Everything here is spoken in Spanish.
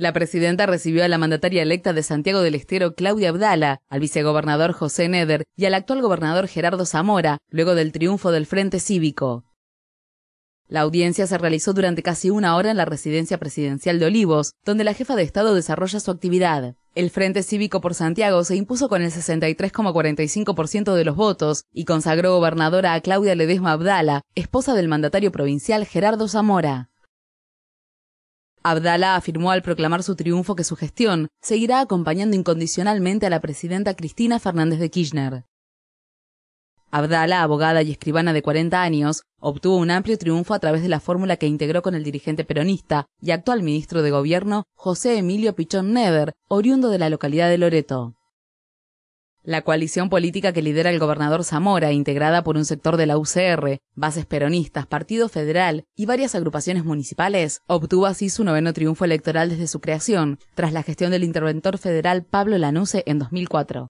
La presidenta recibió a la mandataria electa de Santiago del Estero, Claudia Abdala, al vicegobernador José Neder y al actual gobernador Gerardo Zamora, luego del triunfo del Frente Cívico. La audiencia se realizó durante casi una hora en la residencia presidencial de Olivos, donde la jefa de Estado desarrolla su actividad. El Frente Cívico por Santiago se impuso con el 63,45% de los votos y consagró gobernadora a Claudia Ledesma Abdala, esposa del mandatario provincial Gerardo Zamora. Abdala afirmó al proclamar su triunfo que su gestión seguirá acompañando incondicionalmente a la presidenta Cristina Fernández de Kirchner. Abdala, abogada y escribana de 40 años, obtuvo un amplio triunfo a través de la fórmula que integró con el dirigente peronista y actual ministro de Gobierno José Emilio Pichón Never, oriundo de la localidad de Loreto. La coalición política que lidera el gobernador Zamora, integrada por un sector de la UCR, bases peronistas, Partido Federal y varias agrupaciones municipales, obtuvo así su noveno triunfo electoral desde su creación, tras la gestión del interventor federal Pablo Lanuse en 2004.